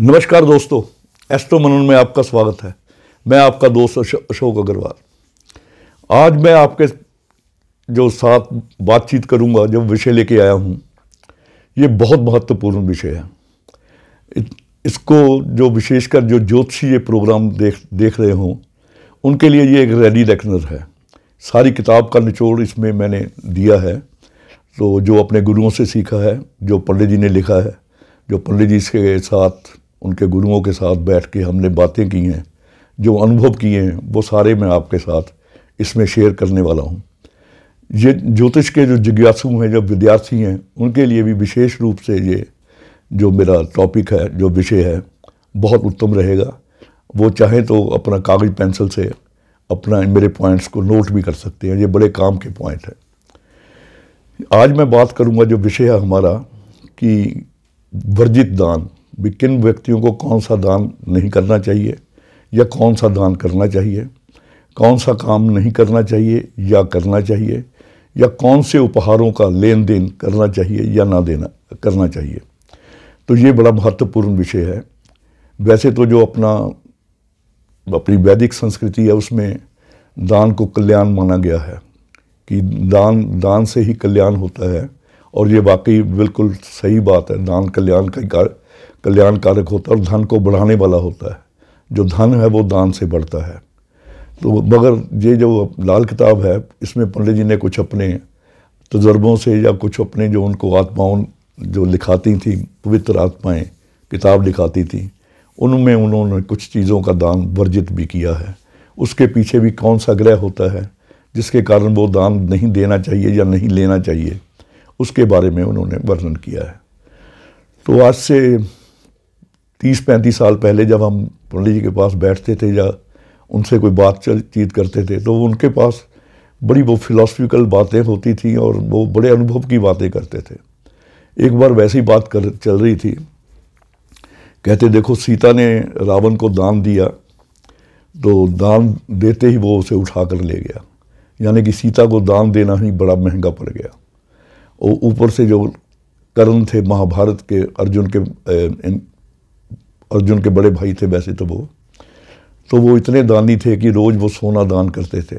नमस्कार दोस्तों एस्ट्रो मनन में आपका स्वागत है मैं आपका दोस्त अशोक अग्रवाल आज मैं आपके जो साथ बातचीत करूंगा जो विषय लेके आया हूं ये बहुत महत्वपूर्ण विषय है इसको जो विशेषकर जो ये प्रोग्राम देख देख रहे हों उनके लिए ये एक रैली रेकनर है सारी किताब का निचोड़ इसमें मैंने दिया है तो जो अपने गुरुओं से सीखा है जो पंडित जी ने लिखा है जो पंडित जी के साथ उनके गुरुओं के साथ बैठ के हमने बातें की हैं जो अनुभव किए हैं वो सारे मैं आपके साथ इसमें शेयर करने वाला हूँ ये ज्योतिष के जो जिज्ञासु हैं जो विद्यार्थी हैं उनके लिए भी विशेष रूप से ये जो मेरा टॉपिक है जो विषय है बहुत उत्तम रहेगा वो चाहे तो अपना कागज़ पेंसिल से अपना मेरे पॉइंट्स को नोट भी कर सकते हैं ये बड़े काम के पॉइंट हैं आज मैं बात करूँगा जो विषय है हमारा कि वर्जित दान भी किन व्यक्तियों को कौन सा दान नहीं करना चाहिए या कौन सा दान करना चाहिए कौन सा काम नहीं करना चाहिए या करना चाहिए या कौन से उपहारों का लेन देन करना चाहिए या ना देना करना चाहिए तो ये बड़ा महत्वपूर्ण विषय है वैसे तो जो अपना अपनी वैदिक संस्कृति है उसमें दान को कल्याण माना गया है कि दान दान से ही कल्याण होता है और ये वाकई बिल्कुल सही बात है दान कल्याण का कल्याणकारक होता है और धन को बढ़ाने वाला होता है जो धन है वो दान से बढ़ता है तो मगर ये जो लाल किताब है इसमें पंडित जी ने कुछ अपने तजर्बों से या कुछ अपने जो उनको आत्माओं जो लिखाती थी पवित्र आत्माएं किताब लिखाती थी उनमें उन्होंने कुछ चीज़ों का दान वर्जित भी किया है उसके पीछे भी कौन सा ग्रह होता है जिसके कारण वो दान नहीं देना चाहिए या नहीं लेना चाहिए उसके बारे में उन्होंने वर्णन किया है तो आज से तीस पैंतीस साल पहले जब हम पंडित जी के पास बैठते थे या उनसे कोई बातचीत करते थे तो उनके पास बड़ी वो फिलोसफिकल बातें होती थी और वो बड़े अनुभव की बातें करते थे एक बार वैसी बात कर चल रही थी कहते देखो सीता ने रावण को दान दिया तो दान देते ही वो उसे उठा कर ले गया यानी कि सीता को दान देना ही बड़ा महंगा पड़ गया और ऊपर से जो कर्ण थे महाभारत के अर्जुन के अर्जुन के बड़े भाई थे वैसे तो वो तो वो इतने दानी थे कि रोज़ वो सोना दान करते थे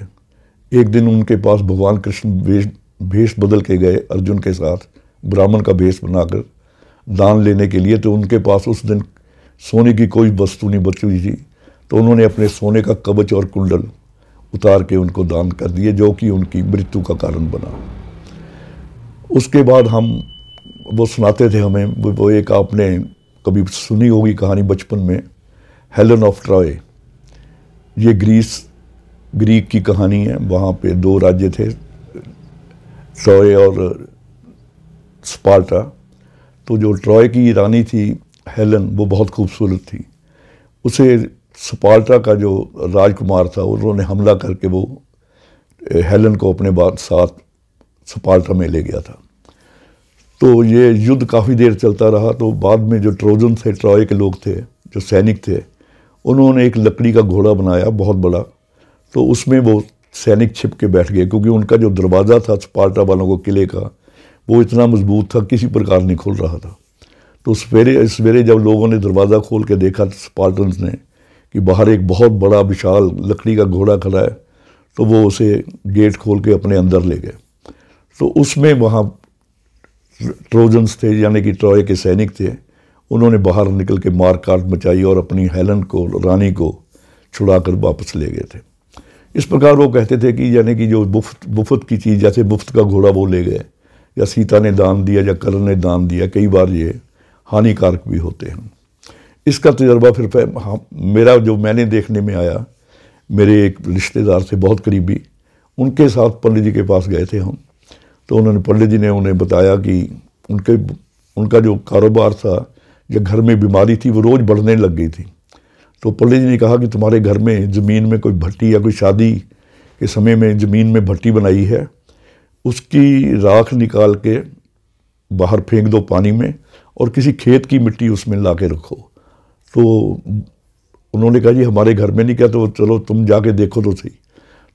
एक दिन उनके पास भगवान कृष्ण वेश भेष बदल के गए अर्जुन के साथ ब्राह्मण का भेष बनाकर दान लेने के लिए तो उनके पास उस दिन सोने की कोई वस्तु नहीं बची हुई थी तो उन्होंने अपने सोने का कवच और कुंडल उतार के उनको दान कर दिए जो कि उनकी मृत्यु का कारण बना उसके बाद हम वो सुनाते थे हमें वो एक आपने कभी सुनी होगी कहानी बचपन में हेलन ऑफ ट्रॉय ये ग्रीस ग्रीक की कहानी है वहाँ पे दो राज्य थे ट्रॉय और स्पार्टा तो जो ट्रॉय की रानी थी हेलन वो बहुत खूबसूरत थी उसे स्पार्टा का जो राजकुमार था उन्होंने हमला करके वो हेलन को अपने साथ स्पार्टा में ले गया था तो ये युद्ध काफ़ी देर चलता रहा तो बाद में जो ट्रोजन थे ट्रॉय के लोग थे जो सैनिक थे उन्होंने एक लकड़ी का घोड़ा बनाया बहुत बड़ा तो उसमें वो सैनिक छिप के बैठ गए क्योंकि उनका जो दरवाज़ा था स्पार्टा वालों को किले का वो इतना मजबूत था किसी प्रकार नहीं खुल रहा था तो सवेरे सवेरे जब लोगों ने दरवाज़ा खोल के देखा स्पार्टन ने कि बाहर एक बहुत बड़ा विशाल लकड़ी का घोड़ा खड़ा है तो वो उसे गेट खोल के अपने अंदर ले गए तो उसमें वहाँ ट्रोजन्स थे यानी कि ट्रॉय के सैनिक थे उन्होंने बाहर निकल के मार काट मचाई और अपनी हेलन को रानी को छुड़ा कर वापस ले गए थे इस प्रकार वो कहते थे कि यानी कि जो बुफ्त बुफ्त की चीज़ जैसे बुफ्त का घोड़ा वो ले गए या सीता ने दान दिया या करण ने दान दिया कई बार ये हानिकारक भी होते हैं इसका तजर्बा फिर हाँ मेरा जो मैंने देखने में आया मेरे एक रिश्तेदार थे बहुत करीबी उनके साथ पंडित जी के पास गए थे हम तो उन्होंने पंडित जी ने उन्हें बताया कि उनके उनका जो कारोबार था या घर में बीमारी थी वो रोज़ बढ़ने लग गई थी तो पंडित जी ने कहा कि तुम्हारे घर में ज़मीन में कोई भट्टी या कोई शादी के समय में ज़मीन में भट्टी बनाई है उसकी राख निकाल के बाहर फेंक दो पानी में और किसी खेत की मिट्टी उसमें ला के रखो तो उन्होंने कहा जी हमारे घर में नहीं क्या तो चलो तुम जाके देखो तो सही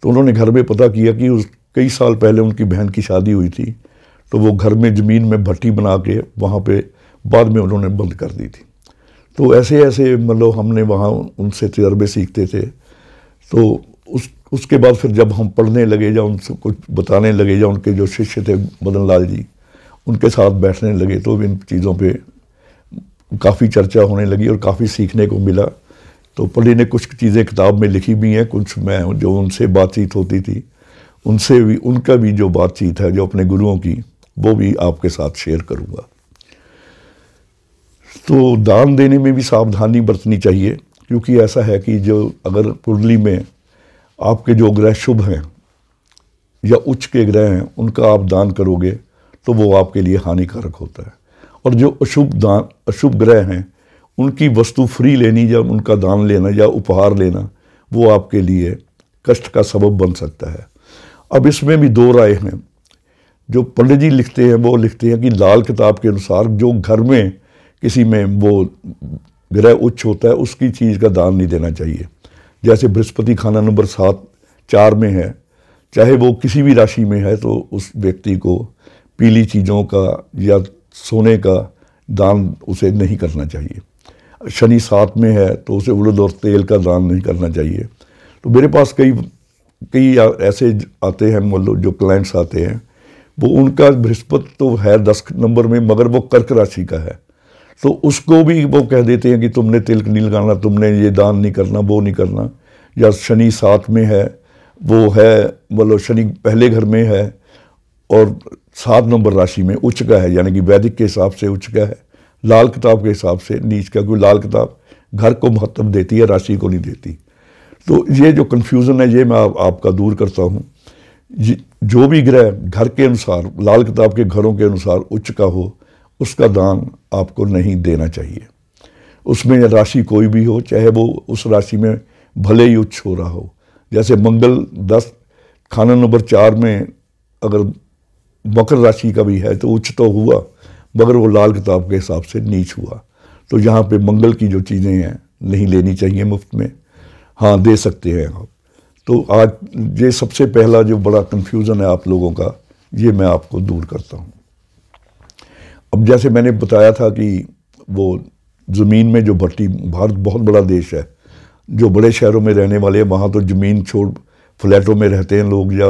तो उन्होंने घर में पता किया कि उस कई साल पहले उनकी बहन की शादी हुई थी तो वो घर में ज़मीन में भट्टी बना के वहाँ पे बाद में उन्होंने बंद कर दी थी तो ऐसे ऐसे मतलब हमने वहाँ उनसे तजर्बे सीखते थे तो उस उसके बाद फिर जब हम पढ़ने लगे या उनसे कुछ बताने लगे या उनके जो शिष्य थे मदन लाल जी उनके साथ बैठने लगे तो इन चीज़ों पर काफ़ी चर्चा होने लगी और काफ़ी सीखने को मिला तो पढ़ी ने कुछ चीज़ें किताब में लिखी भी हैं कुछ मैं जो उनसे बातचीत होती थी उनसे भी उनका भी जो बातचीत है जो अपने गुरुओं की वो भी आपके साथ शेयर करूँगा तो दान देने में भी सावधानी बरतनी चाहिए क्योंकि ऐसा है कि जो अगर कुंडली में आपके जो ग्रह शुभ हैं या उच्च के ग्रह हैं उनका आप दान करोगे तो वो आपके लिए हानिकारक होता है और जो अशुभ दान अशुभ ग्रह हैं उनकी वस्तु फ्री लेनी या उनका दान लेना या उपहार लेना वो आपके लिए कष्ट का सबब बन सकता है अब इसमें भी दो राय हैं जो पंडित जी लिखते हैं वो लिखते हैं कि लाल किताब के अनुसार जो घर में किसी में वो ग्रह उच्च होता है उसकी चीज़ का दान नहीं देना चाहिए जैसे बृहस्पति खाना नंबर सात चार में है चाहे वो किसी भी राशि में है तो उस व्यक्ति को पीली चीज़ों का या सोने का दान उसे नहीं करना चाहिए शनि सात में है तो उसे उड़द और तेल का दान नहीं करना चाहिए तो मेरे पास कई कई ऐसे आते हैं मान लो जो क्लाइंट्स आते हैं वो उनका बृहस्पति तो है दस नंबर में मगर वो कर्क राशि का है तो उसको भी वो कह देते हैं कि तुमने तिलक नहीं लगाना तुमने ये दान नहीं करना वो नहीं करना या शनि साथ में है वो है मतलब शनि पहले घर में है और सात नंबर राशि में उच्च का है यानी कि वैदिक के हिसाब से उच्च का है लाल किताब के हिसाब से नीच का क्योंकि लाल किताब घर को महत्व देती है राशि को नहीं देती तो ये जो कन्फ्यूज़न है ये मैं आप, आपका दूर करता हूँ जो भी ग्रह घर के अनुसार लाल किताब के घरों के अनुसार उच्च का हो उसका दान आपको नहीं देना चाहिए उसमें राशि कोई भी हो चाहे वो उस राशि में भले ही उच्च हो रहा हो जैसे मंगल दस खाना नंबर चार में अगर मकर राशि का भी है तो उच्च तो हुआ मगर वो लाल किताब के हिसाब से नीच हुआ तो यहाँ पे मंगल की जो चीज़ें हैं नहीं लेनी चाहिए मुफ्त में हाँ दे सकते हैं आप तो आज ये सबसे पहला जो बड़ा कन्फ्यूज़न है आप लोगों का ये मैं आपको दूर करता हूँ अब जैसे मैंने बताया था कि वो ज़मीन में जो भर्ती भारत बहुत बड़ा देश है जो बड़े शहरों में रहने वाले हैं वहाँ तो ज़मीन छोड़ फ्लैटों में रहते हैं लोग या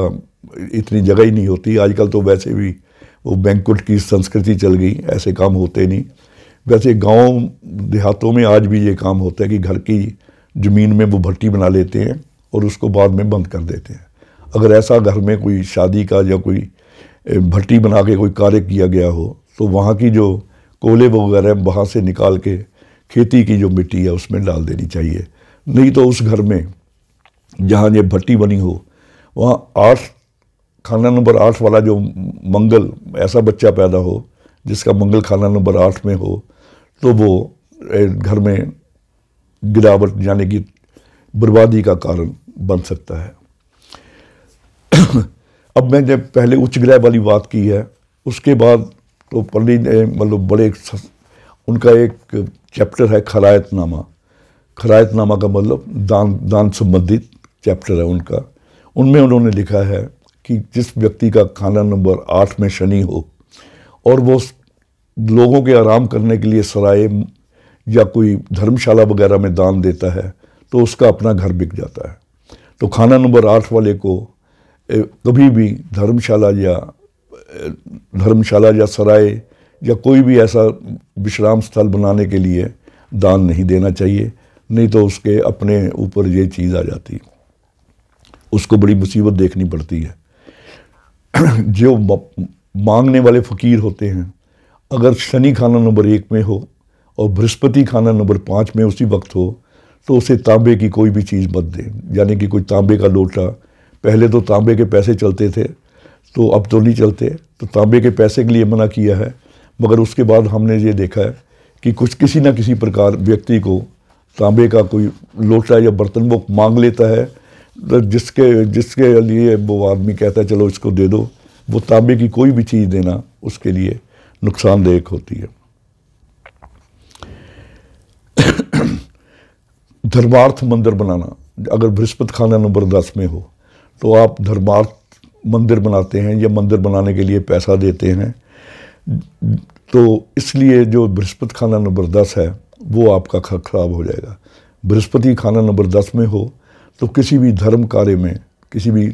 इतनी जगह ही नहीं होती आजकल तो वैसे भी वो बैंकुट की संस्कृति चल गई ऐसे काम होते नहीं वैसे गांव देहातों में आज भी ये काम होता है कि घर की ज़मीन में वो भट्टी बना लेते हैं और उसको बाद में बंद कर देते हैं अगर ऐसा घर में कोई शादी का या कोई भट्टी बना के कोई कार्य किया गया हो तो वहाँ की जो कोले वगैरह वहाँ से निकाल के खेती की जो मिट्टी है उसमें डाल देनी चाहिए नहीं तो उस घर में जहाँ ये भट्टी बनी हो वहाँ आठ खाना नंबर आठ वाला जो मंगल ऐसा बच्चा पैदा हो जिसका मंगल खाना नंबर आठ में हो तो वो घर में गिरावट यानी कि बर्बादी का कारण बन सकता है अब मैंने पहले उच्च ग्रह वाली बात की है उसके बाद तो पंडित ने मतलब बड़े उनका एक चैप्टर है खरायतनामा खरायतनामा का मतलब दान दान संबंधित चैप्टर है उनका उनमें उन्होंने लिखा है कि जिस व्यक्ति का खाना नंबर आठ में शनि हो और वो लोगों के आराम करने के लिए सराय या कोई धर्मशाला वगैरह में दान देता है तो उसका अपना घर बिक जाता है तो खाना नंबर आठ वाले को कभी भी धर्मशाला या धर्मशाला या सराय या कोई भी ऐसा विश्राम स्थल बनाने के लिए दान नहीं देना चाहिए नहीं तो उसके अपने ऊपर ये चीज़ आ जाती उसको बड़ी मुसीबत देखनी पड़ती है जो मांगने वाले फ़कीर होते हैं अगर शनि खाना नंबर एक में हो और बृहस्पति खाना नंबर पाँच में उसी वक्त हो तो उसे तांबे की कोई भी चीज़ मत दें यानी कि कोई तांबे का लोटा पहले तो तांबे के पैसे चलते थे तो अब तो नहीं चलते तो तांबे के पैसे के लिए मना किया है मगर उसके बाद हमने ये देखा है कि कुछ किसी ना किसी प्रकार व्यक्ति को तांबे का कोई लोटा या बर्तन वो मांग लेता है तो जिसके जिसके लिए वो आदमी कहता है चलो इसको दे दो वो तांबे की कोई भी चीज़ देना उसके लिए नुकसानदायक होती है धर्मार्थ मंदिर बनाना अगर बृहस्पत खाना नंबर दस में हो तो आप धर्मार्थ मंदिर बनाते हैं या मंदिर बनाने के लिए पैसा देते हैं तो इसलिए जो बृहस्पत खाना नंबर दस है वो आपका ख़राब हो जाएगा बृहस्पति खाना नंबर दस में हो तो किसी भी धर्म कार्य में किसी भी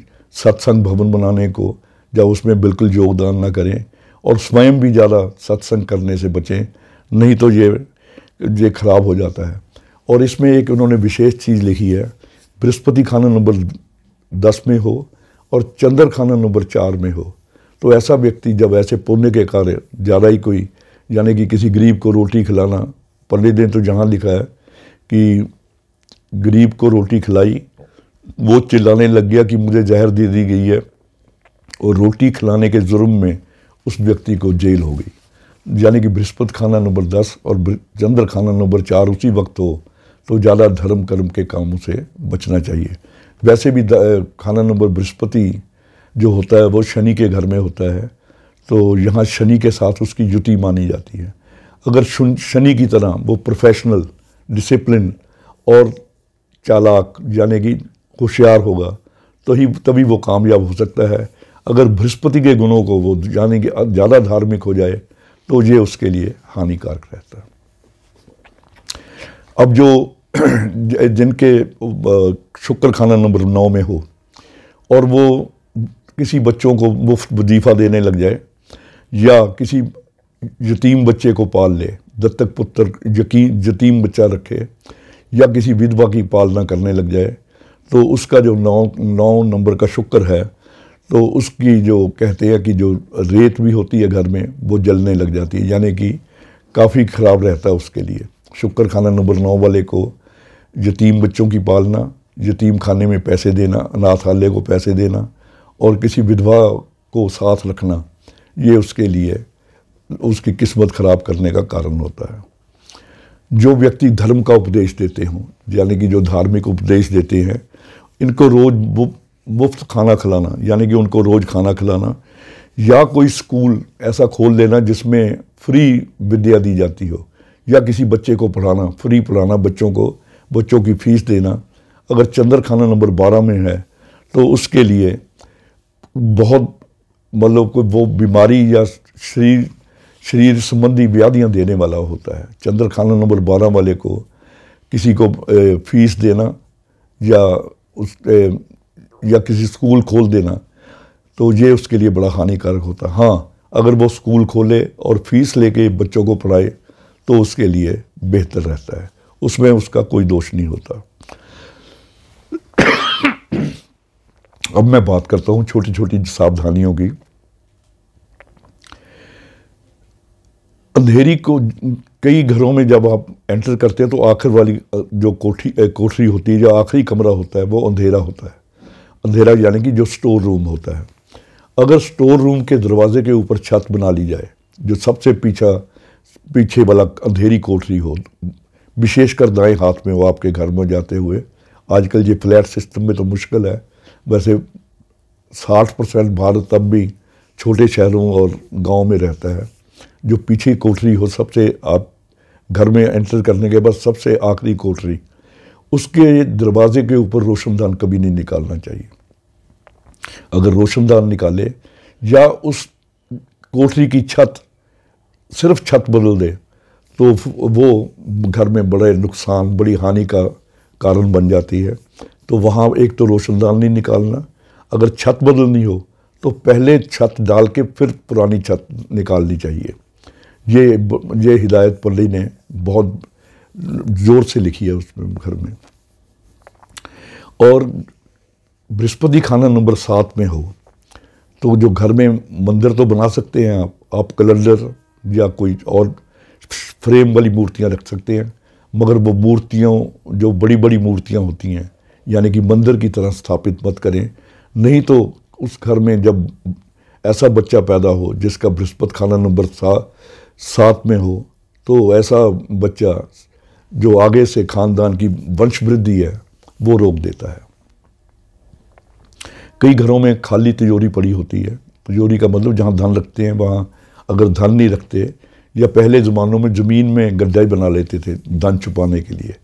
सत्संग भवन बनाने को या उसमें बिल्कुल योगदान ना करें और स्वयं भी ज़्यादा सत्संग करने से बचें नहीं तो ये ये ख़राब हो जाता है और इसमें एक उन्होंने विशेष चीज़ लिखी है बृहस्पति खाना नंबर दस में हो और चंद्र खाना नंबर चार में हो तो ऐसा व्यक्ति जब ऐसे पुण्य के कार्य ज़्यादा ही कोई यानी कि किसी गरीब को रोटी खिलाना पहले दिन तो जहाँ लिखा है कि गरीब को रोटी खिलाई वो चिल्लाने लग गया कि मुझे जहर दे दी गई है और रोटी खिलाने के जुर्म में उस व्यक्ति को जेल हो गई यानी कि बृहस्पत खाना नंबर दस और चंद्र खाना नंबर चार उसी वक्त हो तो ज़्यादा धर्म कर्म के कामों से बचना चाहिए वैसे भी खाना नंबर बृहस्पति जो होता है वो शनि के घर में होता है तो यहाँ शनि के साथ उसकी युति मानी जाती है अगर शनि की तरह वो प्रोफेशनल डिसिप्लिन और चालाक यानी कि होशियार होगा तो ही तभी वो कामयाब हो सकता है अगर बृहस्पति के गुणों को वो यानी कि ज़्यादा धार्मिक हो जाए तो ये उसके लिए हानिकारक रहता है अब जो जिनके शुक्र खाना नंबर नौ में हो और वो किसी बच्चों को मुफ्त वजीफ़ा देने लग जाए या किसी यतीम बच्चे को पाल ले दत्तक पुत्र यकीन यतीम बच्चा रखे या किसी विधवा की पालना करने लग जाए तो उसका जो नौ नौ नंबर का शुक्र है तो उसकी जो कहते हैं कि जो रेत भी होती है घर में वो जलने लग जाती है यानी कि काफ़ी ख़राब रहता है उसके लिए शुक्र खाना नंबर नौ वाले को यतीम बच्चों की पालना यतीम खाने में पैसे देना अनाथालय को पैसे देना और किसी विधवा को साथ रखना ये उसके लिए उसकी किस्मत ख़राब करने का कारण होता है जो व्यक्ति धर्म का उपदेश देते हों यानी कि जो धार्मिक उपदेश देते हैं इनको रोज़ मुफ्त खाना खिलाना यानी कि उनको रोज़ खाना खिलाना या कोई स्कूल ऐसा खोल देना जिसमें फ्री विद्या दी जाती हो या किसी बच्चे को पढ़ाना फ्री पढ़ाना बच्चों को बच्चों की फ़ीस देना अगर चंद्रखाना नंबर बारह में है तो उसके लिए बहुत मतलब कोई वो बीमारी या शरीर शरीर संबंधी व्याधियाँ देने वाला होता है चंद्रखाना नंबर बारह वाले को किसी को फीस देना या उस या किसी स्कूल खोल देना तो ये उसके लिए बड़ा हानिकारक होता है हाँ अगर वो स्कूल खोले और फीस लेके बच्चों को पढ़ाए तो उसके लिए बेहतर रहता है उसमें उसका कोई दोष नहीं होता अब मैं बात करता हूँ छोटी छोटी सावधानियों की अंधेरी को कई घरों में जब आप एंटर करते हैं तो आखिर वाली जो कोठी कोठरी होती है जो आखिरी कमरा होता है वो अंधेरा होता है अंधेरा यानी कि जो स्टोर रूम होता है अगर स्टोर रूम के दरवाजे के ऊपर छत बना ली जाए जो सबसे पीछा पीछे वाला अंधेरी कोठरी हो विशेषकर दाएं हाथ में हो आपके घर में जाते हुए आजकल ये फ्लैट सिस्टम में तो मुश्किल है वैसे 60 परसेंट भारत तब भी छोटे शहरों और गांव में रहता है जो पीछे कोठरी हो सबसे आप घर में एंटर करने के बाद सबसे आखिरी कोठरी उसके दरवाजे के ऊपर रोशनदान कभी नहीं निकालना चाहिए अगर रोशनदान निकाले या उस कोठरी की छत सिर्फ छत बदल दे तो वो घर में बड़े नुकसान बड़ी हानि का कारण बन जाती है तो वहाँ एक तो रोशनदान नहीं निकालना अगर छत बदलनी हो तो पहले छत डाल के फिर पुरानी छत निकालनी चाहिए ये ये हिदायत पल्ली ने बहुत ज़ोर से लिखी है उसमें घर में और बृहस्पति खाना नंबर सात में हो तो जो घर में मंदिर तो बना सकते हैं आप आप कैलेंडर या कोई और फ्रेम वाली मूर्तियाँ रख सकते हैं मगर वो मूर्तियों जो बड़ी बड़ी मूर्तियाँ होती हैं यानी कि मंदिर की तरह स्थापित मत करें नहीं तो उस घर में जब ऐसा बच्चा पैदा हो जिसका बृहस्पत खाना नंबर सा सात में हो तो ऐसा बच्चा जो आगे से खानदान की वंश वृद्धि है वो रोक देता है कई घरों में खाली तिजोरी पड़ी होती है तिजोरी का मतलब जहाँ धन रखते हैं वहाँ अगर धन नहीं रखते या पहले ज़मानों में ज़मीन में गड्ढा ही बना लेते थे धन छुपाने के लिए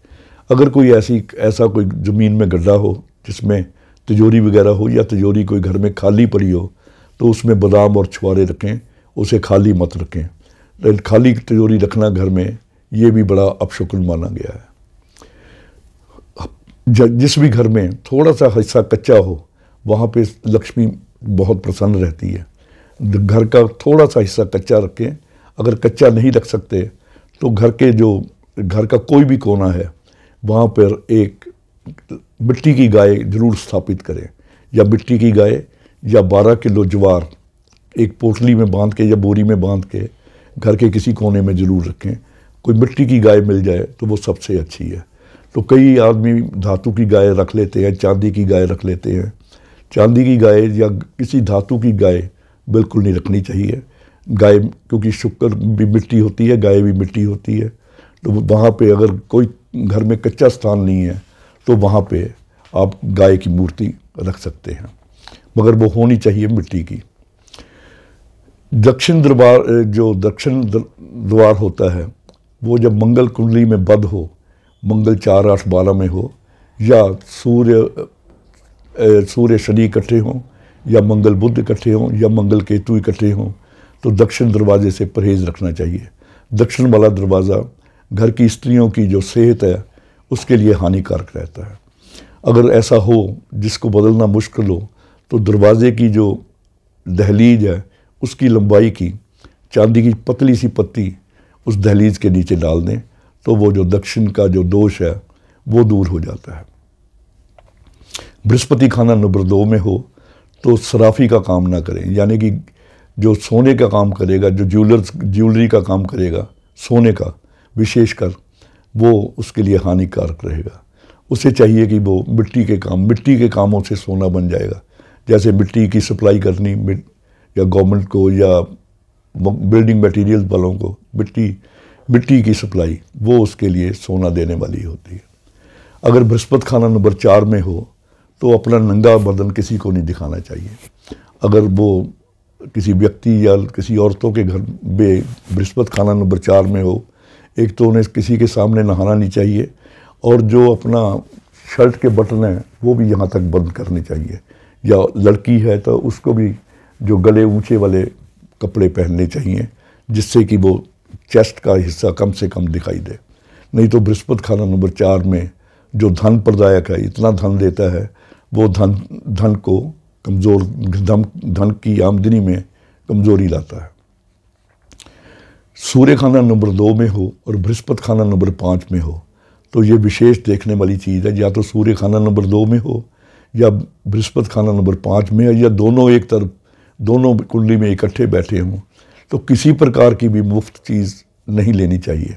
अगर कोई ऐसी ऐसा कोई ज़मीन में गड्ढा हो जिसमें तिजोरी वगैरह हो या तिजोरी कोई घर में खाली पड़ी हो तो उसमें बादाम और छुआरे रखें उसे खाली मत रखें खाली तिजोरी रखना घर में ये भी बड़ा अपशकुन माना गया है जिस भी घर में थोड़ा सा हिस्सा कच्चा हो वहाँ पे लक्ष्मी बहुत प्रसन्न रहती है घर का थोड़ा सा हिस्सा कच्चा रखें अगर कच्चा नहीं रख सकते तो घर के जो घर का कोई भी कोना है वहाँ पर एक मिट्टी की गाय जरूर स्थापित करें या मिट्टी की गाय या बारह किलो ज्वार एक पोटली में बांध के या बोरी में बांध के घर के किसी कोने में ज़रूर रखें कोई मिट्टी की गाय मिल जाए तो वो सबसे अच्छी है तो कई आदमी धातु की गाय रख लेते हैं चांदी की गाय रख लेते हैं चांदी की गाय या किसी धातु की गाय बिल्कुल नहीं रखनी चाहिए गाय क्योंकि शुक्र भी मिट्टी होती है गाय भी मिट्टी होती है तो वहाँ पे अगर कोई घर में कच्चा स्थान नहीं है तो वहाँ पे आप गाय की मूर्ति रख सकते हैं मगर वो होनी चाहिए मिट्टी की दक्षिण दरबार जो दक्षिण द्वार होता है वो जब मंगल कुंडली में बद हो मंगल चार आठ बारह में हो या सूर्य सूर्य शनि इकट्ठे हों या मंगल बुद्ध इकट्ठे हों या मंगल केतु इकट्ठे हों तो दक्षिण दरवाजे से परहेज रखना चाहिए दक्षिण वाला दरवाज़ा घर की स्त्रियों की जो सेहत है उसके लिए हानिकारक रहता है अगर ऐसा हो जिसको बदलना मुश्किल हो तो दरवाज़े की जो दहलीज है उसकी लंबाई की चांदी की पतली सी पत्ती उस दहलीज के नीचे डाल दें तो वो जो दक्षिण का जो दोष है वो दूर हो जाता है बृहस्पति खाना नंबर दो में हो तो सराफी का काम ना करें यानी कि जो सोने का काम करेगा जो ज्वेलर्स ज्वेलरी का काम करेगा सोने का विशेषकर वो उसके लिए हानिकारक रहेगा उसे चाहिए कि वो मिट्टी के काम मिट्टी के कामों से सोना बन जाएगा जैसे मिट्टी की सप्लाई करनी या गवर्नमेंट को या बिल्डिंग मटेरियल वालों को मिट्टी मिट्टी की सप्लाई वो उसके लिए सोना देने वाली होती है अगर बृहस्पत खाना नंबर चार में हो तो अपना नंगा बदन किसी को नहीं दिखाना चाहिए अगर वो किसी व्यक्ति या किसी औरतों के घर में बृहस्पत खाना नंबर चार में हो एक तो उन्हें किसी के सामने नहाना नहीं चाहिए और जो अपना शर्ट के बटन हैं वो भी यहाँ तक बंद करने चाहिए या लड़की है तो उसको भी जो गले ऊंचे वाले कपड़े पहनने चाहिए जिससे कि वो चेस्ट का हिस्सा कम से कम दिखाई दे नहीं तो बृहस्पत खाना नंबर चार में जो धन प्रदायक है इतना धन देता है वो धन धन को कमज़ोर धम धन की आमदनी में कमज़ोरी लाता है सूर्य खाना नंबर दो में हो और बृहस्पत खाना नंबर पाँच में हो तो ये विशेष देखने वाली चीज़ है या तो सूर्य खाना नंबर दो में हो या बृहस्पत खाना नंबर पाँच में हो या दोनों एक तरफ दोनों कुंडली में इकट्ठे बैठे हों तो किसी प्रकार की भी मुफ्त चीज़ नहीं लेनी चाहिए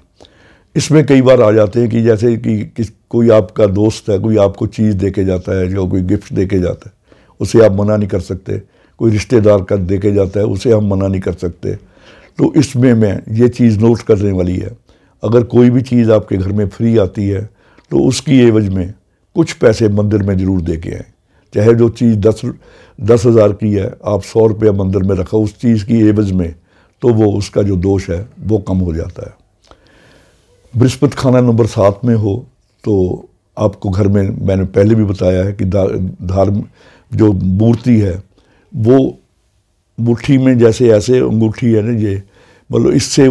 इसमें कई बार आ जाते हैं कि जैसे कि कोई आपका दोस्त है कोई आपको चीज़ दे के जाता है या कोई गिफ्ट दे के जाता है उसे आप मना नहीं कर सकते कोई रिश्तेदार का देखे जाता है उसे हम मना नहीं कर सकते तो इसमें मैं ये चीज़ नोट करने वाली है अगर कोई भी चीज़ आपके घर में फ्री आती है तो उसकी एवज में कुछ पैसे मंदिर में ज़रूर दे के आएँ चाहे जो चीज़ दस दस हज़ार की है आप सौ रुपया मंदिर में रखा उस चीज़ की एवज में तो वो उसका जो दोष है वो कम हो जाता है बृहस्पत खाना नंबर सात में हो तो आपको घर में मैंने पहले भी बताया है कि धार्म जो मूर्ति है वो मुट्ठी में जैसे ऐसे अंगूठी है ना ये मतलब इससे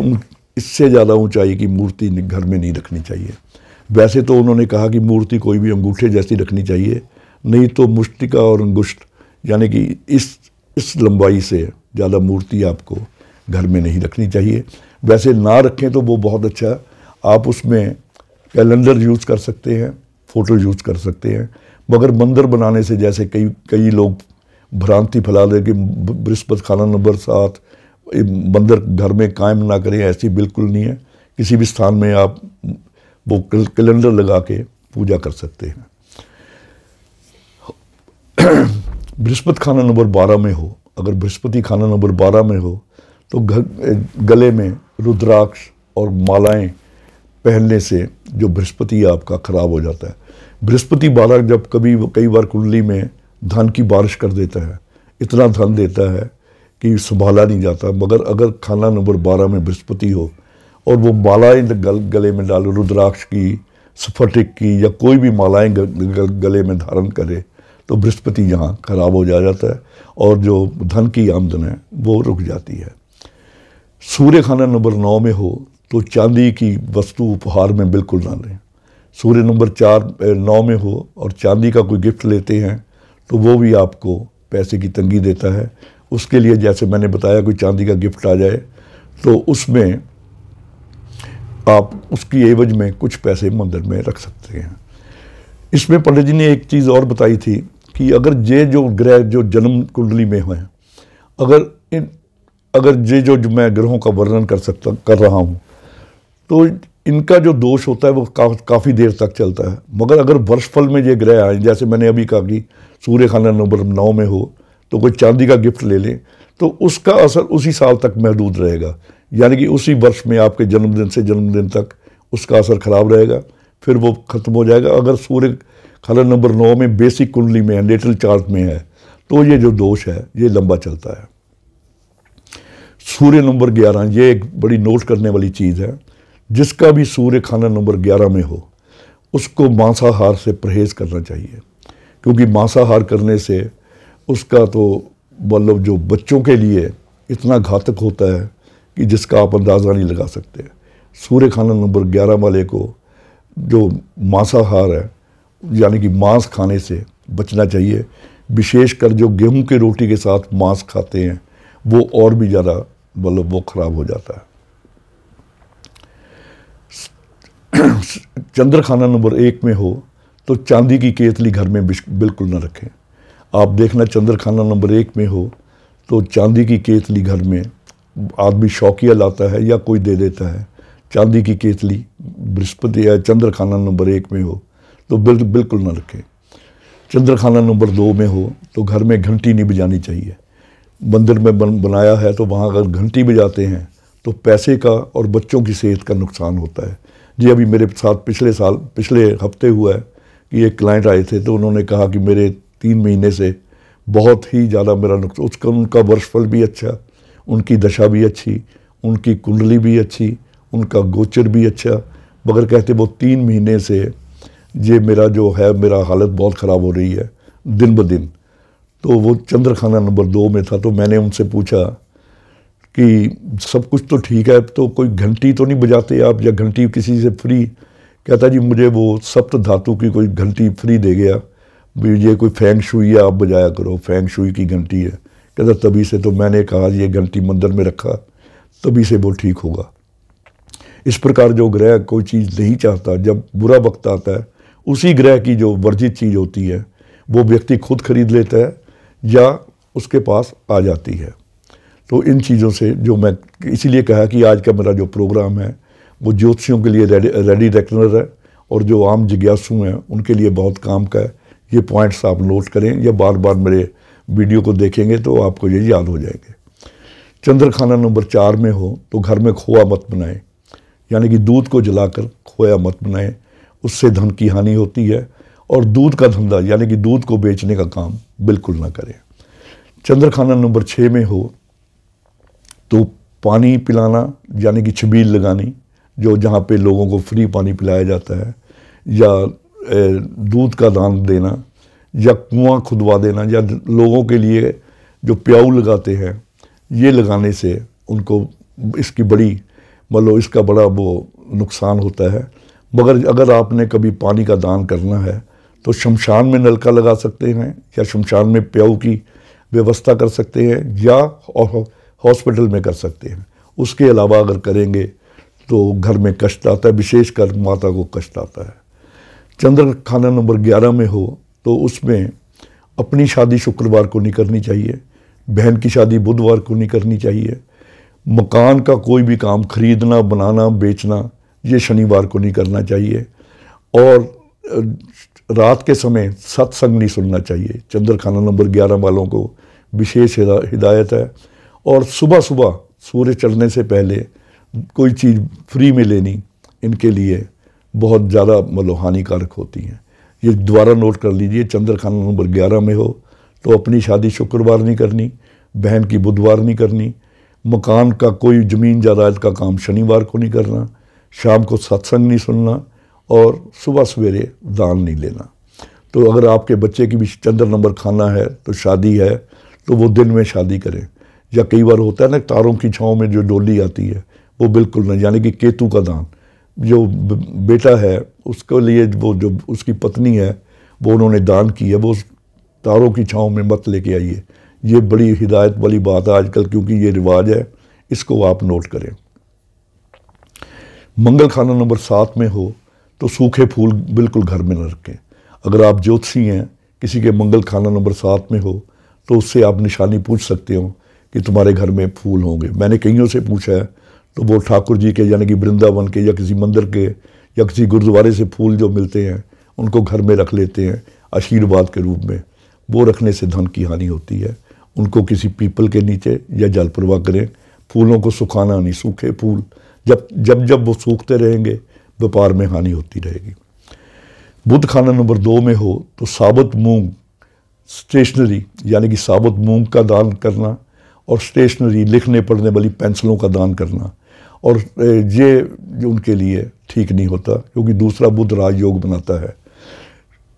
इससे ज़्यादा ऊंचाई की मूर्ति घर में नहीं रखनी चाहिए वैसे तो उन्होंने कहा कि मूर्ति कोई भी अंगूठे जैसी रखनी चाहिए नहीं तो मुष्टिका और अंगुष्ट यानी कि इस इस लंबाई से ज़्यादा मूर्ति आपको घर में नहीं रखनी चाहिए वैसे ना रखें तो वो बहुत अच्छा आप उसमें कैलेंडर यूज़ कर सकते हैं फ़ोटो यूज़ कर सकते हैं मगर मंदिर बनाने से जैसे कई कई लोग भ्रांति फैला रहे कि बृहस्पत खाना नंबर सात मंदिर घर में कायम ना करें ऐसी बिल्कुल नहीं है किसी भी स्थान में आप वो कैलेंडर लगा के पूजा कर सकते हैं बृहस्पत खाना नंबर बारह में हो अगर बृहस्पति खाना नंबर बारह में हो तो गले में रुद्राक्ष और मालाएं पहनने से जो बृहस्पति आपका खराब हो जाता है बृहस्पति बालक जब कभी कई बार कुंडली में धन की बारिश कर देता है इतना धन देता है कि संभाला नहीं जाता मगर अगर खाना नंबर बारह में बृहस्पति हो और वो मालाएं गल गले में डालो रुद्राक्ष की स्फटिक की या कोई भी मालाएं गले में धारण करे तो बृहस्पति यहाँ खराब हो जा जाता है और जो धन की आमदन है वो रुक जाती है सूर्य खाना नंबर नौ में हो तो चांदी की वस्तु उपहार में बिल्कुल ना लें सूर्य नंबर चार नौ में हो और चांदी का कोई गिफ्ट लेते हैं तो वो भी आपको पैसे की तंगी देता है उसके लिए जैसे मैंने बताया कोई चांदी का गिफ्ट आ जाए तो उसमें आप उसकी एवज में कुछ पैसे मंदिर में रख सकते हैं इसमें पंडित जी ने एक चीज़ और बताई थी कि अगर ये जो ग्रह जो जन्म कुंडली में हैं अगर इन अगर ये जो मैं ग्रहों का वर्णन कर सकता कर रहा हूँ तो इनका जो दोष होता है वो का, काफ़ी देर तक चलता है मगर अगर वर्षफल में ये ग्रह आए जैसे मैंने अभी कहा कि सूर्य खाना नंबर नौ में हो तो कोई चांदी का गिफ्ट ले लें तो उसका असर उसी साल तक महदूद रहेगा यानी कि उसी वर्ष में आपके जन्मदिन से जन्मदिन तक उसका असर ख़राब रहेगा फिर वो ख़त्म हो जाएगा अगर सूर्य खलन नंबर नौ में बेसिक कुंडली में है नेटल चार्ट में है तो ये जो दोष है ये लंबा चलता है सूर्य नंबर ग्यारह ये एक बड़ी नोट करने वाली चीज़ है जिसका भी सूर्य खाना नंबर ग्यारह में हो उसको मांसाहार से परहेज़ करना चाहिए क्योंकि मांसाहार करने से उसका तो मतलब जो बच्चों के लिए इतना घातक होता है कि जिसका आप अंदाज़ा नहीं लगा सकते सूर्य खाना नंबर ग्यारह वाले को जो मांसाहार है यानी कि मांस खाने से बचना चाहिए विशेषकर जो गेहूं की रोटी के साथ मांस खाते हैं वो और भी ज़्यादा मतलब वो ख़राब हो जाता है चंद्रखाना नंबर एक में हो तो चांदी की केतली घर में बिल्कुल ना रखें आप देखना चंद्रखाना नंबर एक में हो तो चांदी की केतली घर में आदमी शौकिया लाता है या कोई दे देता है चांदी की केतली बृहस्पति या चंद्रखाना नंबर एक में हो तो बिल, बिल्कुल ना रखें चंद्रखाना नंबर दो में हो तो घर में घंटी नहीं बजानी चाहिए मंदिर में बन, बनाया है तो वहाँ अगर घंटी बजाते हैं तो पैसे का और बच्चों की सेहत का नुकसान होता है जी अभी मेरे साथ पिछले साल पिछले हफ्ते हुआ है कि एक क्लाइंट आए थे तो उन्होंने कहा कि मेरे तीन महीने से बहुत ही ज़्यादा मेरा नुकसान उसका उनका वर्षफल भी अच्छा उनकी दशा भी अच्छी उनकी कुंडली भी अच्छी उनका गोचर भी अच्छा मगर कहते वो तीन महीने से ये मेरा जो है मेरा हालत बहुत ख़राब हो रही है दिन ब दिन तो वो चंद्रखाना नंबर दो में था तो मैंने उनसे पूछा कि सब कुछ तो ठीक है तो कोई घंटी तो नहीं बजाते आप या घंटी किसी से फ्री कहता जी मुझे वो सप्त धातु की कोई घंटी फ्री दे गया ये कोई फेंग शुई है आप बजाया करो फेंग शुई की घंटी है कहता तभी से तो मैंने कहा ये घंटी मंदिर में रखा तभी से वो ठीक होगा इस प्रकार जो ग्रह कोई चीज़ नहीं चाहता जब बुरा वक्त आता है उसी ग्रह की जो वर्जित चीज़ होती है वो व्यक्ति खुद खरीद लेता है या उसके पास आ जाती है तो इन चीज़ों से जो मैं इसीलिए कहा कि आज का मेरा जो प्रोग्राम है वो ज्योतिषियों के लिए रेडी रेडी रेकनर है और जो आम जिज्ञासु हैं उनके लिए बहुत काम का है ये पॉइंट्स आप नोट करें या बार बार मेरे वीडियो को देखेंगे तो आपको ये याद हो जाएंगे चंद्रखाना नंबर चार में हो तो घर में खोआ मत बनाएं यानी कि दूध को जलाकर खोया मत बनाएं उससे धन की हानि होती है और दूध का धंधा यानी कि दूध को बेचने का काम बिल्कुल ना करें चंद्रखाना नंबर छः में हो तो पानी पिलाना यानी कि छबील लगानी जो जहाँ पे लोगों को फ्री पानी पिलाया जाता है या दूध का दान देना या कुआं खुदवा देना या लोगों के लिए जो प्याऊ लगाते हैं ये लगाने से उनको इसकी बड़ी मतलब इसका बड़ा वो नुकसान होता है मगर अगर आपने कभी पानी का दान करना है तो शमशान में नलका लगा सकते हैं या शमशान में प्याऊ की व्यवस्था कर सकते हैं या और हॉस्पिटल में कर सकते हैं उसके अलावा अगर करेंगे तो घर में कष्ट आता है विशेषकर माता को कष्ट आता है चंद्र खाना नंबर ग्यारह में हो तो उसमें अपनी शादी शुक्रवार को नहीं करनी चाहिए बहन की शादी बुधवार को नहीं करनी चाहिए मकान का कोई भी काम खरीदना बनाना बेचना ये शनिवार को नहीं करना चाहिए और रात के समय सत्संग नहीं सुनना चाहिए चंद्रखाना नंबर ग्यारह वालों को विशेष हिदायत है और सुबह सुबह सूर्य चढ़ने से पहले कोई चीज़ फ्री में लेनी इनके लिए बहुत ज़्यादा मतलब हानिकारक होती हैं ये दोबारा नोट कर लीजिए चंद्रखाना नंबर ग्यारह में हो तो अपनी शादी शुक्रवार नहीं करनी बहन की बुधवार नहीं करनी मकान का कोई ज़मीन जायदाद का काम शनिवार को नहीं करना शाम को सत्संग नहीं सुनना और सुबह सवेरे दान नहीं लेना तो अगर आपके बच्चे की भी चंद्र नंबर खाना है तो शादी है तो वो दिन में शादी करें या कई बार होता है ना तारों की छाँव में जो डोली आती है वो बिल्कुल नहीं यानी कि केतु का दान जो बेटा है उसके लिए वो जो उसकी पत्नी है वो उन्होंने दान की है वो तारों की छाँव में मत लेके आइए ये बड़ी हिदायत वाली बात है आजकल क्योंकि ये रिवाज है इसको आप नोट करें मंगल खाना नंबर सात में हो तो सूखे फूल बिल्कुल घर में न रखें अगर आप ज्योतिषी हैं किसी के मंगल खाना नंबर सात में हो तो उससे आप निशानी पूछ सकते हो कि तुम्हारे घर में फूल होंगे मैंने कईयों से पूछा है तो वो ठाकुर जी के यानी कि वृंदावन के या किसी मंदिर के या किसी गुरुद्वारे से फूल जो मिलते हैं उनको घर में रख लेते हैं आशीर्वाद के रूप में वो रखने से धन की हानि होती है उनको किसी पीपल के नीचे या जल प्रवाह करें फूलों को सुखाना नहीं सूखे फूल जब जब जब वो सूखते रहेंगे व्यापार में हानि होती रहेगी बुद्ध खाना नंबर दो में हो तो साबुत मूंग स्टेशनरी यानी कि साबुत मूंग का दान करना और स्टेशनरी लिखने पढ़ने वाली पेंसिलों का दान करना और ये उनके लिए ठीक नहीं होता क्योंकि दूसरा बुद्ध राजयोग बनाता है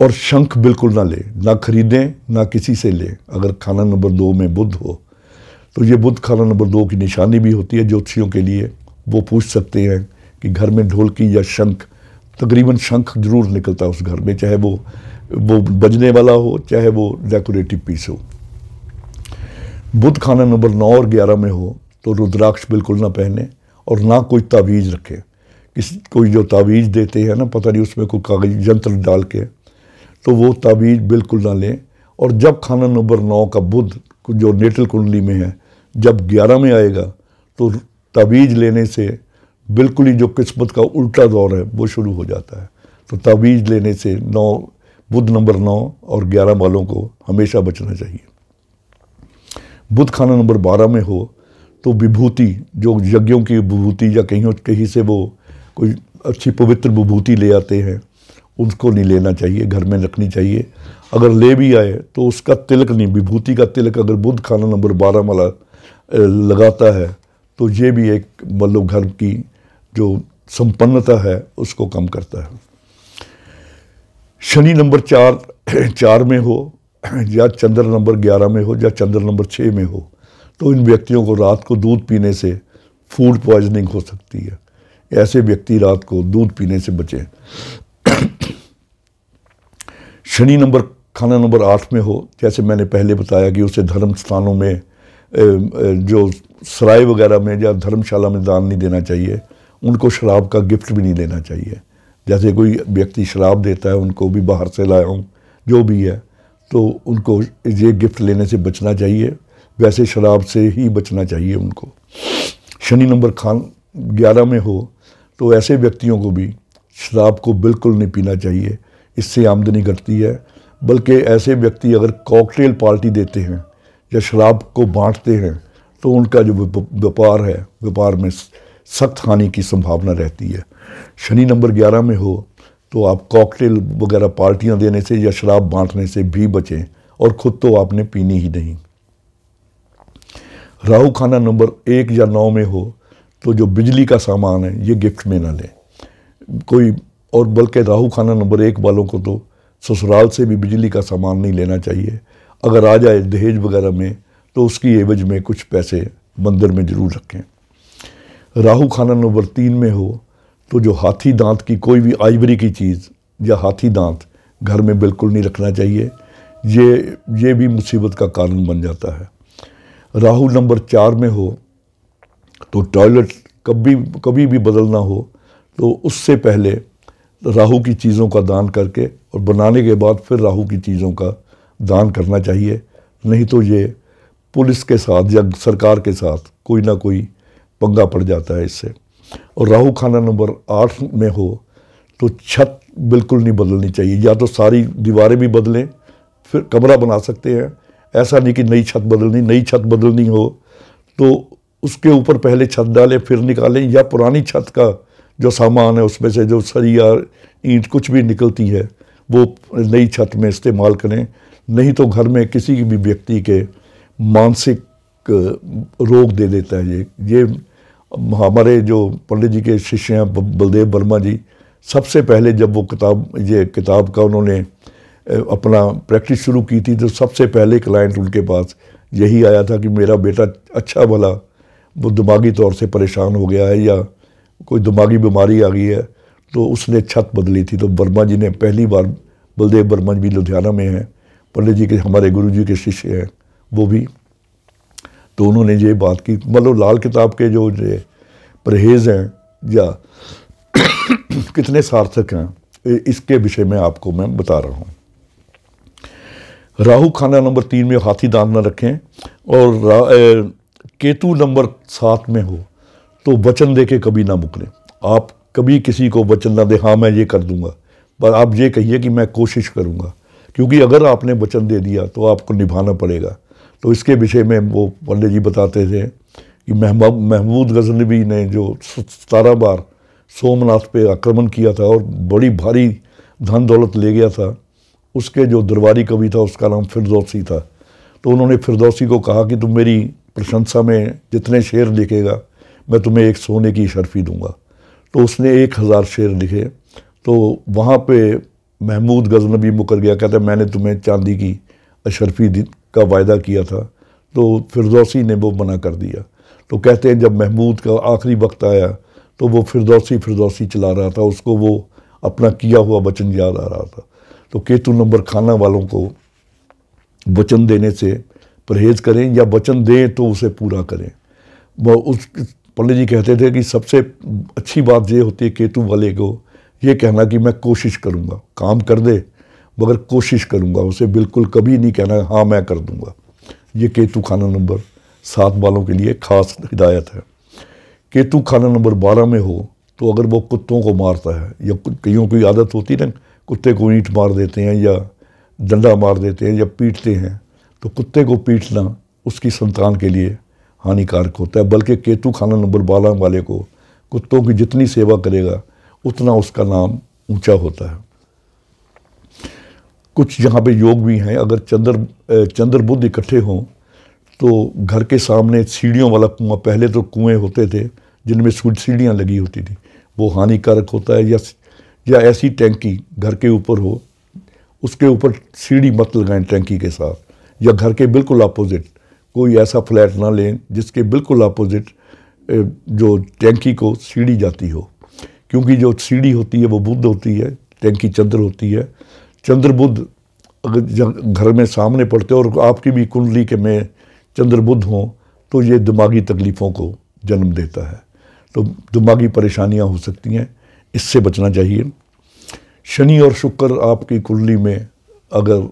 और शंख बिल्कुल ना ले ना खरीदें ना किसी से लें अगर खाना नंबर दो में बुद्ध हो तो ये बुद्ध खाना नंबर दो की निशानी भी होती है ज्योतिषियों के लिए वो पूछ सकते हैं कि घर में ढोलकी या शंख तकरीबन शंख जरूर निकलता है उस घर में चाहे वो वो बजने वाला हो चाहे वो डेकोरेटिव पीस हो बुद्ध खाना नंबर नौ और ग्यारह में हो तो रुद्राक्ष बिल्कुल ना पहने और ना कोई तावीज़ रखे किसी कोई जो तावीज़ देते हैं ना पता नहीं उसमें कोई कागज यंत्र डाल के तो वो तावीज़ बिल्कुल ना लें और जब खाना नंबर नौ का बुद्ध जो नेटल कुंडली में है जब ग्यारह में आएगा तो तावीज़ लेने से बिल्कुल ही जो किस्मत का उल्टा दौर है वो शुरू हो जाता है तो तावीज़ लेने से नौ बुध नंबर नौ और ग्यारह वालों को हमेशा बचना चाहिए बुद्ध खाना नंबर बारह में हो तो विभूति जो यज्ञों की विभूति या कहीं कहीं से वो कोई अच्छी पवित्र विभूति ले आते हैं उसको नहीं लेना चाहिए घर में रखनी चाहिए अगर ले भी आए तो उसका तिलक नहीं विभूति का तिलक अगर बुद्ध खाना नंबर बारह वाला लगाता है तो ये भी एक मतलब घर की जो संपन्नता है उसको कम करता है शनि नंबर चार चार में हो या चंद्र नंबर ग्यारह में हो या चंद्र नंबर छः में हो तो इन व्यक्तियों को रात को दूध पीने से फूड पॉइजनिंग हो सकती है ऐसे व्यक्ति रात को दूध पीने से बचें शनि नंबर खाना नंबर आठ में हो जैसे मैंने पहले बताया कि उसे धर्म स्थानों में जो सराय वगैरह में या धर्मशाला में दान नहीं देना चाहिए उनको शराब का गिफ्ट भी नहीं देना चाहिए जैसे कोई व्यक्ति शराब देता है उनको भी बाहर से लाया हूँ जो भी है तो उनको ये गिफ्ट लेने से बचना चाहिए वैसे शराब से ही बचना चाहिए उनको शनि नंबर खान ग्यारह में हो तो ऐसे व्यक्तियों को भी शराब को बिल्कुल नहीं पीना चाहिए इससे आमदनी घटती है बल्कि ऐसे व्यक्ति अगर कॉकटेल पार्टी देते हैं या शराब को बांटते हैं तो उनका जो व्यापार है व्यापार में सख्त हानि की संभावना रहती है शनि नंबर ग्यारह में हो तो आप कॉकटेल वगैरह पार्टियां देने से या शराब बांटने से भी बचें और ख़ुद तो आपने पीनी ही नहीं राहु खाना नंबर एक या नौ में हो तो जो बिजली का सामान है ये गिफ्ट में ना लें कोई और बल्कि राहु खाना नंबर एक वालों को तो ससुराल से भी बिजली का सामान नहीं लेना चाहिए अगर आ जाए दहेज वगैरह में तो उसकी एवज में कुछ पैसे मंदिर में ज़रूर रखें राहु खाना नंबर तीन में हो तो जो हाथी दांत की कोई भी आइवरी की चीज़ या हाथी दांत घर में बिल्कुल नहीं रखना चाहिए ये ये भी मुसीबत का कारण बन जाता है राहु नंबर चार में हो तो टॉयलेट कभी कभी भी बदलना हो तो उससे पहले राहु की चीज़ों का दान करके और बनाने के बाद फिर राहु की चीज़ों का दान करना चाहिए नहीं तो ये पुलिस के साथ या सरकार के साथ कोई ना कोई पंगा पड़ जाता है इससे और राहु खाना नंबर आठ में हो तो छत बिल्कुल नहीं बदलनी चाहिए या तो सारी दीवारें भी बदलें फिर कमरा बना सकते हैं ऐसा नहीं कि नई छत बदलनी नई छत बदलनी हो तो उसके ऊपर पहले छत डालें फिर निकालें या पुरानी छत का जो सामान है उसमें से जो सरिया ईंट कुछ भी निकलती है वो नई छत में इस्तेमाल करें नहीं तो घर में किसी भी व्यक्ति के मानसिक रोग दे देता है ये ये हमारे जो पंडित जी के शिष्य हैं बलदेव वर्मा जी सबसे पहले जब वो किताब ये किताब का उन्होंने अपना प्रैक्टिस शुरू की थी तो सबसे पहले क्लाइंट उनके पास यही आया था कि मेरा बेटा अच्छा भला वो दिमागी तौर से परेशान हो गया है या कोई दिमागी बीमारी आ गई है तो उसने छत बदली थी तो वर्मा जी ने पहली बार बलदेव वर्मा जी लुधियाना में हैं पंडित जी के हमारे गुरु जी के शिष्य हैं वो भी तो उन्होंने ये बात की मतलब लाल किताब के जो परहेज़ हैं या कितने सार्थक हैं इसके विषय में आपको मैं बता रहा हूँ राहु खाना नंबर तीन में हाथी दान न रखें और ए, केतु नंबर सात में हो तो वचन दे के कभी ना मुकरें आप कभी किसी को वचन ना दें हाँ मैं ये कर दूंगा पर आप ये कहिए कि मैं कोशिश करूँगा क्योंकि अगर आपने वचन दे दिया तो आपको निभाना पड़ेगा तो इसके विषय में वो पंडित जी बताते थे कि महमूद गजनबी ने जो सतारह बार सोमनाथ पे आक्रमण किया था और बड़ी भारी धन दौलत ले गया था उसके जो दरबारी कवि था उसका नाम फिरदौसी था तो उन्होंने फिरदौसी को कहा कि तुम मेरी प्रशंसा में जितने शेर लिखेगा मैं तुम्हें एक सोने की शर्फी दूंगा तो उसने एक हज़ार शेर लिखे तो वहाँ पे महमूद गजनबी मुकर गया कहते मैंने तुम्हें चांदी की अशरफी का वायदा किया था तो फिरदौसी ने वो मना कर दिया तो कहते हैं जब महमूद का आखिरी वक्त आया तो वो फिरदौसी फिरदौसी चला रहा था उसको वो अपना किया हुआ वचन याद आ रहा था तो केतु नंबर खाना वालों को वचन देने से परहेज करें या वचन दें तो उसे पूरा करें वो उस पंडित जी कहते थे कि सबसे अच्छी बात ये होती है केतु वाले को ये कहना कि मैं कोशिश करूँगा काम कर दे मगर कोशिश करूँगा उसे बिल्कुल कभी नहीं कहना हाँ मैं कर दूँगा ये केतु खाना नंबर सात वालों के लिए खास हिदायत है केतु खाना नंबर बारह में हो तो अगर वो कुत्तों को मारता है या कईयों की आदत होती ना कुत्ते को ईंट मार देते हैं या डंडा मार देते हैं या पीटते हैं तो कुत्ते को पीटना उसकी संतान के लिए हानिकारक होता है बल्कि केतु खाना नंबर बारह वाले को कुत्तों की जितनी सेवा करेगा उतना उसका नाम ऊंचा होता है कुछ जहाँ पे योग भी हैं अगर चंद्र चंद्र बुद्ध इकट्ठे हों तो घर के सामने सीढ़ियों वाला कुआं पहले तो कुएं होते थे जिनमें सूझ सीढ़ियाँ लगी होती थी वो हानिकारक होता है या या ऐसी टैंकी घर के ऊपर हो उसके ऊपर सीढ़ी मत लगाएं टैंकी के साथ या घर के बिल्कुल अपोजिट कोई ऐसा फ्लैट ना लें जिसके बिल्कुल अपोजिट जो टैंकी को सीढ़ी जाती हो क्योंकि जो सीढ़ी होती है वो बुद्ध होती है टैंकी चंद्र होती है बुद्ध अगर घर में सामने पड़ते और आपकी भी कुंडली के में बुद्ध हों तो ये दिमागी तकलीफ़ों को जन्म देता है तो दिमागी परेशानियां हो सकती हैं इससे बचना चाहिए शनि और शुक्र आपकी कुंडली में अगर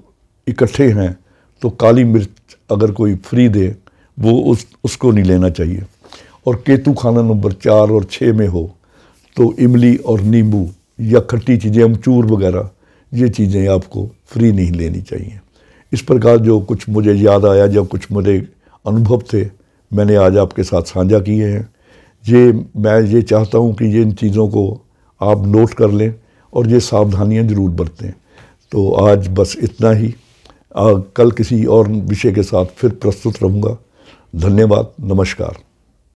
इकट्ठे हैं तो काली मिर्च अगर कोई फ्री दे वो उस उसको नहीं लेना चाहिए और केतु खाना नंबर चार और छः में हो तो इमली और नींबू या खट्टी चीज़ें अमचूर वगैरह ये चीज़ें आपको फ्री नहीं लेनी चाहिए इस प्रकार जो कुछ मुझे याद आया जब कुछ मुझे अनुभव थे मैंने आज आपके साथ साझा किए हैं ये मैं ये चाहता हूँ कि ये इन चीज़ों को आप नोट कर लें और ये सावधानियाँ ज़रूर बरतें तो आज बस इतना ही आ, कल किसी और विषय के साथ फिर प्रस्तुत रहूँगा धन्यवाद नमस्कार